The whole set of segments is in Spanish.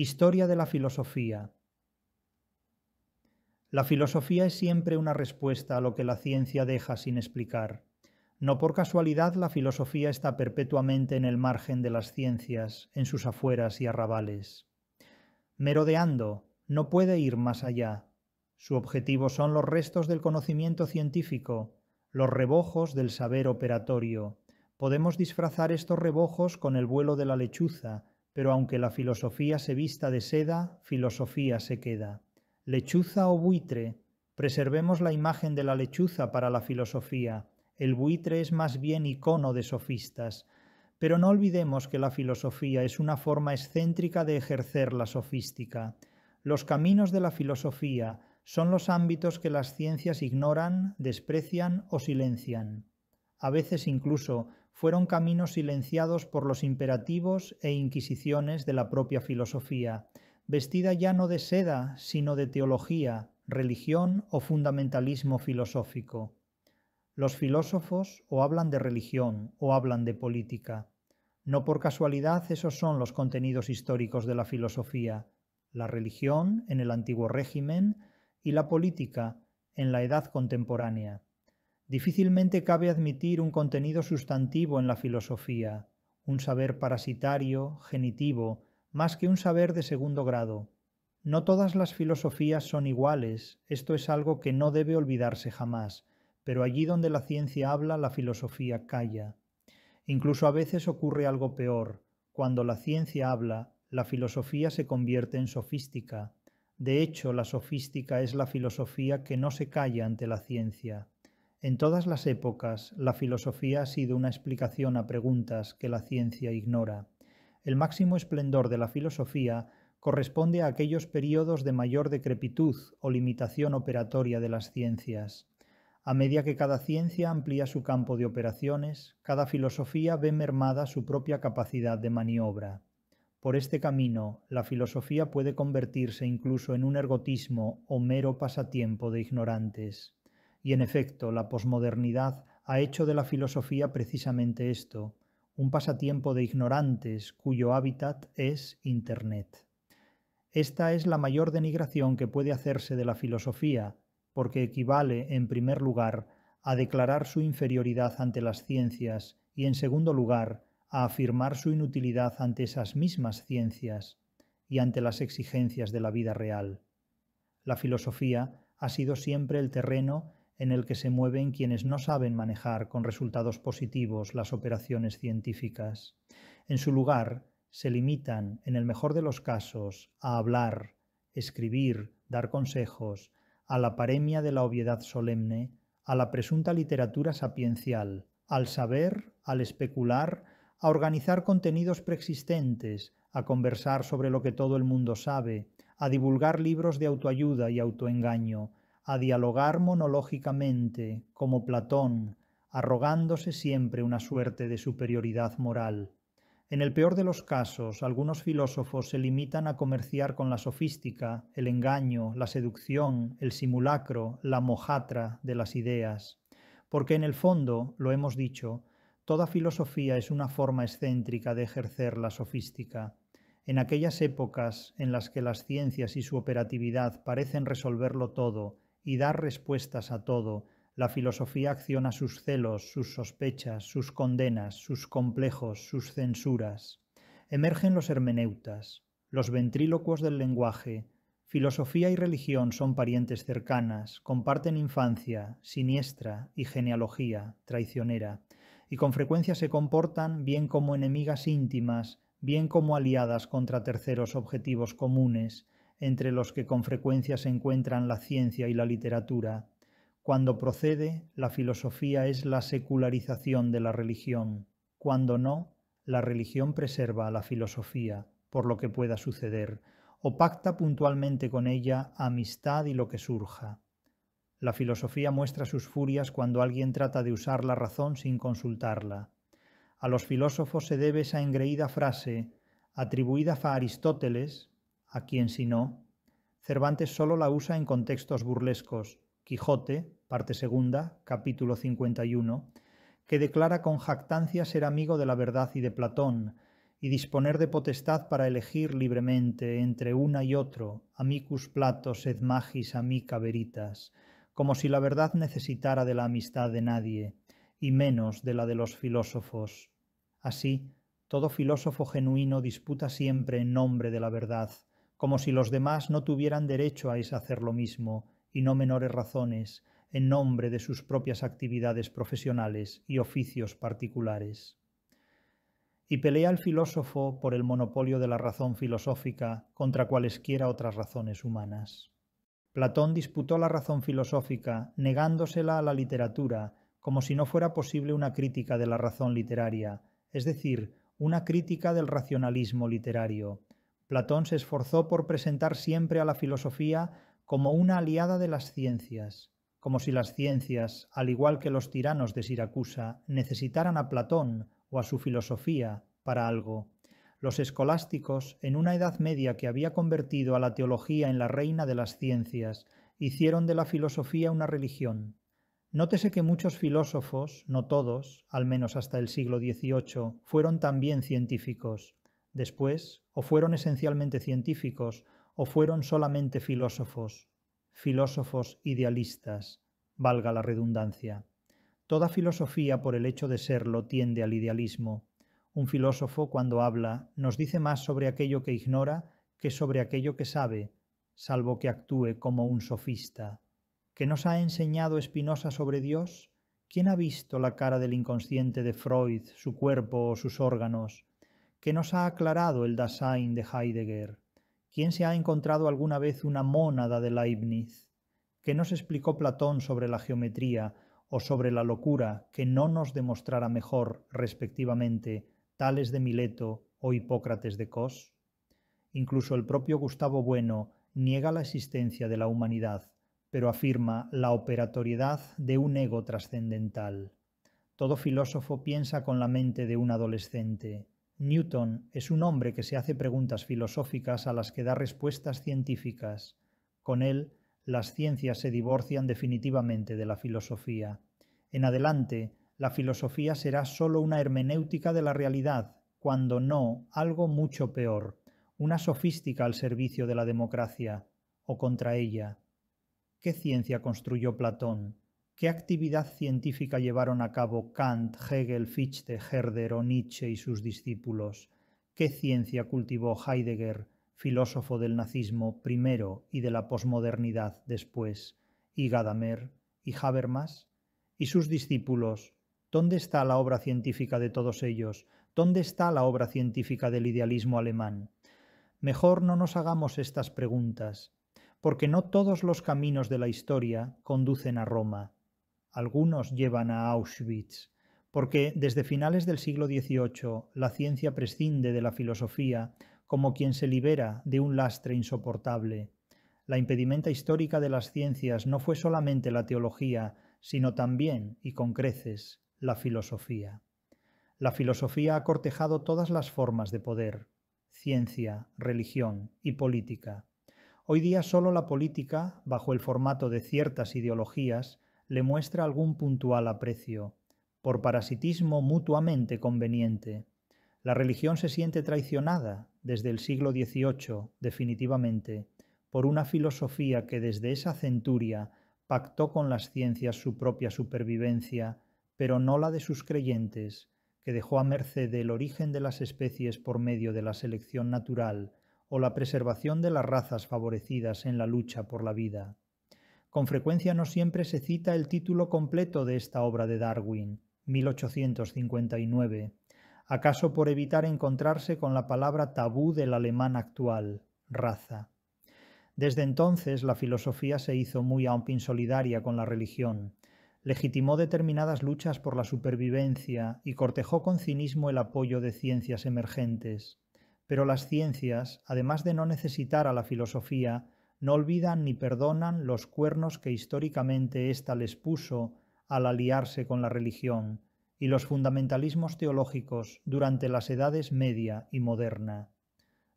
Historia de la filosofía. La filosofía es siempre una respuesta a lo que la ciencia deja sin explicar. No por casualidad la filosofía está perpetuamente en el margen de las ciencias, en sus afueras y arrabales. Merodeando, no puede ir más allá. Su objetivo son los restos del conocimiento científico, los rebojos del saber operatorio. Podemos disfrazar estos rebojos con el vuelo de la lechuza, pero aunque la filosofía se vista de seda, filosofía se queda. Lechuza o buitre, preservemos la imagen de la lechuza para la filosofía. El buitre es más bien icono de sofistas. Pero no olvidemos que la filosofía es una forma excéntrica de ejercer la sofística. Los caminos de la filosofía son los ámbitos que las ciencias ignoran, desprecian o silencian a veces incluso fueron caminos silenciados por los imperativos e inquisiciones de la propia filosofía, vestida ya no de seda, sino de teología, religión o fundamentalismo filosófico. Los filósofos o hablan de religión o hablan de política. No por casualidad esos son los contenidos históricos de la filosofía, la religión en el antiguo régimen y la política en la edad contemporánea. Difícilmente cabe admitir un contenido sustantivo en la filosofía, un saber parasitario, genitivo, más que un saber de segundo grado. No todas las filosofías son iguales, esto es algo que no debe olvidarse jamás, pero allí donde la ciencia habla, la filosofía calla. Incluso a veces ocurre algo peor, cuando la ciencia habla, la filosofía se convierte en sofística. De hecho, la sofística es la filosofía que no se calla ante la ciencia. En todas las épocas, la filosofía ha sido una explicación a preguntas que la ciencia ignora. El máximo esplendor de la filosofía corresponde a aquellos periodos de mayor decrepitud o limitación operatoria de las ciencias. A medida que cada ciencia amplía su campo de operaciones, cada filosofía ve mermada su propia capacidad de maniobra. Por este camino, la filosofía puede convertirse incluso en un ergotismo o mero pasatiempo de ignorantes. Y en efecto, la posmodernidad ha hecho de la filosofía precisamente esto, un pasatiempo de ignorantes cuyo hábitat es Internet. Esta es la mayor denigración que puede hacerse de la filosofía, porque equivale, en primer lugar, a declarar su inferioridad ante las ciencias y, en segundo lugar, a afirmar su inutilidad ante esas mismas ciencias y ante las exigencias de la vida real. La filosofía ha sido siempre el terreno en el que se mueven quienes no saben manejar con resultados positivos las operaciones científicas. En su lugar, se limitan, en el mejor de los casos, a hablar, escribir, dar consejos, a la paremia de la obviedad solemne, a la presunta literatura sapiencial, al saber, al especular, a organizar contenidos preexistentes, a conversar sobre lo que todo el mundo sabe, a divulgar libros de autoayuda y autoengaño, a dialogar monológicamente, como Platón, arrogándose siempre una suerte de superioridad moral. En el peor de los casos, algunos filósofos se limitan a comerciar con la sofística, el engaño, la seducción, el simulacro, la mojatra de las ideas. Porque en el fondo, lo hemos dicho, toda filosofía es una forma excéntrica de ejercer la sofística. En aquellas épocas en las que las ciencias y su operatividad parecen resolverlo todo y dar respuestas a todo, la filosofía acciona sus celos, sus sospechas, sus condenas, sus complejos, sus censuras. Emergen los hermeneutas, los ventrílocuos del lenguaje. Filosofía y religión son parientes cercanas, comparten infancia, siniestra y genealogía, traicionera, y con frecuencia se comportan bien como enemigas íntimas, bien como aliadas contra terceros objetivos comunes, entre los que con frecuencia se encuentran la ciencia y la literatura. Cuando procede, la filosofía es la secularización de la religión. Cuando no, la religión preserva a la filosofía, por lo que pueda suceder, o pacta puntualmente con ella amistad y lo que surja. La filosofía muestra sus furias cuando alguien trata de usar la razón sin consultarla. A los filósofos se debe esa engreída frase, atribuida a Aristóteles, a quien si no, Cervantes solo la usa en contextos burlescos. Quijote, parte segunda, capítulo 51, que declara con jactancia ser amigo de la verdad y de Platón, y disponer de potestad para elegir libremente entre una y otro, amicus platos et magis amica veritas, como si la verdad necesitara de la amistad de nadie, y menos de la de los filósofos. Así, todo filósofo genuino disputa siempre en nombre de la verdad, como si los demás no tuvieran derecho a hacer lo mismo, y no menores razones, en nombre de sus propias actividades profesionales y oficios particulares. Y pelea el filósofo por el monopolio de la razón filosófica contra cualesquiera otras razones humanas. Platón disputó la razón filosófica negándosela a la literatura como si no fuera posible una crítica de la razón literaria, es decir, una crítica del racionalismo literario, Platón se esforzó por presentar siempre a la filosofía como una aliada de las ciencias, como si las ciencias, al igual que los tiranos de Siracusa, necesitaran a Platón o a su filosofía para algo. Los escolásticos, en una Edad Media que había convertido a la teología en la reina de las ciencias, hicieron de la filosofía una religión. Nótese que muchos filósofos, no todos, al menos hasta el siglo XVIII, fueron también científicos. Después, o fueron esencialmente científicos o fueron solamente filósofos, filósofos idealistas, valga la redundancia. Toda filosofía, por el hecho de serlo, tiende al idealismo. Un filósofo, cuando habla, nos dice más sobre aquello que ignora que sobre aquello que sabe, salvo que actúe como un sofista. ¿Qué nos ha enseñado Spinoza sobre Dios? ¿Quién ha visto la cara del inconsciente de Freud, su cuerpo o sus órganos? que nos ha aclarado el Dasein de Heidegger? ¿Quién se ha encontrado alguna vez una mónada de Leibniz? ¿Qué nos explicó Platón sobre la geometría o sobre la locura que no nos demostrara mejor, respectivamente, Tales de Mileto o Hipócrates de Cos? Incluso el propio Gustavo Bueno niega la existencia de la humanidad, pero afirma la operatoriedad de un ego trascendental. Todo filósofo piensa con la mente de un adolescente. Newton es un hombre que se hace preguntas filosóficas a las que da respuestas científicas. Con él, las ciencias se divorcian definitivamente de la filosofía. En adelante, la filosofía será sólo una hermenéutica de la realidad, cuando no algo mucho peor, una sofística al servicio de la democracia, o contra ella. ¿Qué ciencia construyó Platón? ¿Qué actividad científica llevaron a cabo Kant, Hegel, Fichte, Herder o Nietzsche y sus discípulos? ¿Qué ciencia cultivó Heidegger, filósofo del nazismo primero y de la posmodernidad después, y Gadamer y Habermas? ¿Y sus discípulos? ¿Dónde está la obra científica de todos ellos? ¿Dónde está la obra científica del idealismo alemán? Mejor no nos hagamos estas preguntas, porque no todos los caminos de la historia conducen a Roma algunos llevan a Auschwitz, porque desde finales del siglo XVIII la ciencia prescinde de la filosofía como quien se libera de un lastre insoportable. La impedimenta histórica de las ciencias no fue solamente la teología, sino también, y con creces, la filosofía. La filosofía ha cortejado todas las formas de poder, ciencia, religión y política. Hoy día solo la política, bajo el formato de ciertas ideologías, le muestra algún puntual aprecio, por parasitismo mutuamente conveniente. La religión se siente traicionada desde el siglo XVIII, definitivamente, por una filosofía que desde esa centuria pactó con las ciencias su propia supervivencia, pero no la de sus creyentes, que dejó a merced el origen de las especies por medio de la selección natural o la preservación de las razas favorecidas en la lucha por la vida. Con frecuencia no siempre se cita el título completo de esta obra de Darwin, 1859, acaso por evitar encontrarse con la palabra tabú del alemán actual, raza. Desde entonces la filosofía se hizo muy pin solidaria con la religión, legitimó determinadas luchas por la supervivencia y cortejó con cinismo el apoyo de ciencias emergentes. Pero las ciencias, además de no necesitar a la filosofía, no olvidan ni perdonan los cuernos que históricamente ésta les puso al aliarse con la religión y los fundamentalismos teológicos durante las edades media y moderna.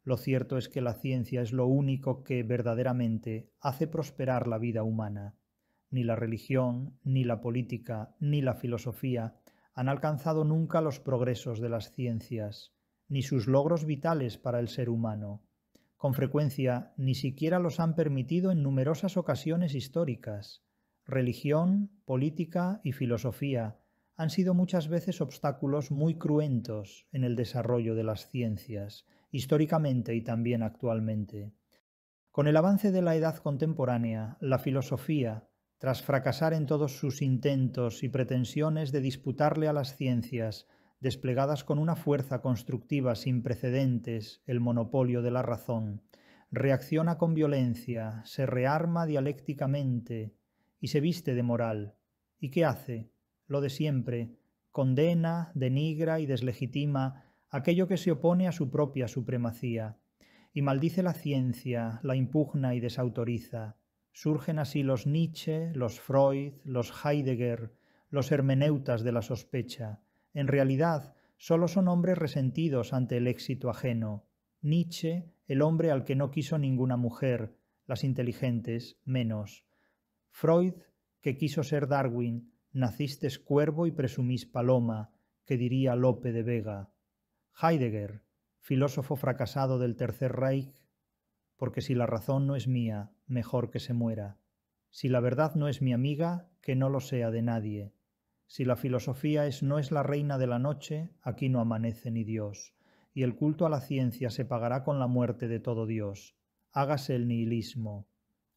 Lo cierto es que la ciencia es lo único que verdaderamente hace prosperar la vida humana. Ni la religión, ni la política, ni la filosofía han alcanzado nunca los progresos de las ciencias, ni sus logros vitales para el ser humano con frecuencia ni siquiera los han permitido en numerosas ocasiones históricas. Religión, política y filosofía han sido muchas veces obstáculos muy cruentos en el desarrollo de las ciencias, históricamente y también actualmente. Con el avance de la edad contemporánea, la filosofía, tras fracasar en todos sus intentos y pretensiones de disputarle a las ciencias desplegadas con una fuerza constructiva sin precedentes, el monopolio de la razón, reacciona con violencia, se rearma dialécticamente y se viste de moral. ¿Y qué hace? Lo de siempre, condena, denigra y deslegitima aquello que se opone a su propia supremacía, y maldice la ciencia, la impugna y desautoriza. Surgen así los Nietzsche, los Freud, los Heidegger, los hermeneutas de la sospecha, en realidad, solo son hombres resentidos ante el éxito ajeno. Nietzsche, el hombre al que no quiso ninguna mujer, las inteligentes menos. Freud, que quiso ser Darwin, naciste cuervo y presumís paloma, que diría Lope de Vega. Heidegger, filósofo fracasado del Tercer Reich, porque si la razón no es mía, mejor que se muera. Si la verdad no es mi amiga, que no lo sea de nadie. Si la filosofía es, no es la reina de la noche, aquí no amanece ni Dios, y el culto a la ciencia se pagará con la muerte de todo Dios. Hágase el nihilismo.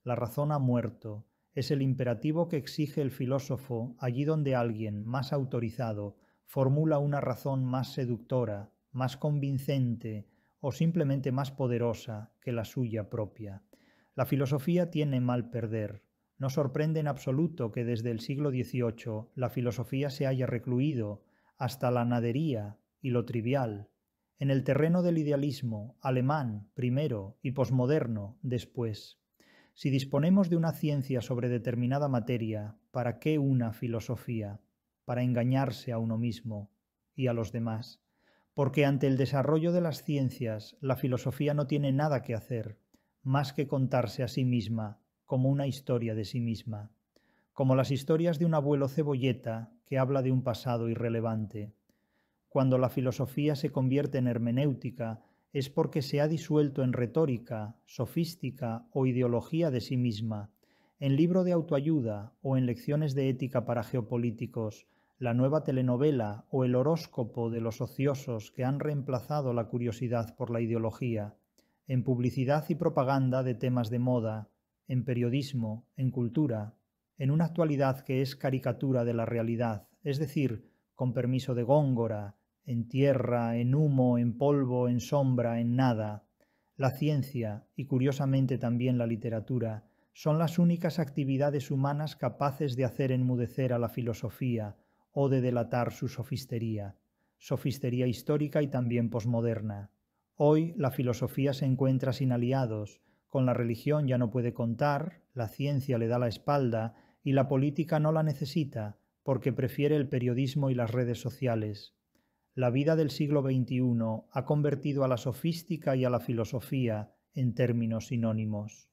La razón ha muerto. Es el imperativo que exige el filósofo allí donde alguien más autorizado formula una razón más seductora, más convincente o simplemente más poderosa que la suya propia. La filosofía tiene mal perder, no sorprende en absoluto que desde el siglo XVIII la filosofía se haya recluido hasta la nadería y lo trivial, en el terreno del idealismo alemán primero y posmoderno después. Si disponemos de una ciencia sobre determinada materia, ¿para qué una filosofía? Para engañarse a uno mismo y a los demás. Porque ante el desarrollo de las ciencias, la filosofía no tiene nada que hacer, más que contarse a sí misma como una historia de sí misma, como las historias de un abuelo cebolleta que habla de un pasado irrelevante. Cuando la filosofía se convierte en hermenéutica es porque se ha disuelto en retórica, sofística o ideología de sí misma, en libro de autoayuda o en lecciones de ética para geopolíticos, la nueva telenovela o el horóscopo de los ociosos que han reemplazado la curiosidad por la ideología, en publicidad y propaganda de temas de moda, en periodismo, en cultura, en una actualidad que es caricatura de la realidad, es decir, con permiso de Góngora, en tierra, en humo, en polvo, en sombra, en nada. La ciencia, y curiosamente también la literatura, son las únicas actividades humanas capaces de hacer enmudecer a la filosofía o de delatar su sofistería, sofistería histórica y también posmoderna. Hoy la filosofía se encuentra sin aliados, con la religión ya no puede contar, la ciencia le da la espalda y la política no la necesita porque prefiere el periodismo y las redes sociales. La vida del siglo XXI ha convertido a la sofística y a la filosofía en términos sinónimos.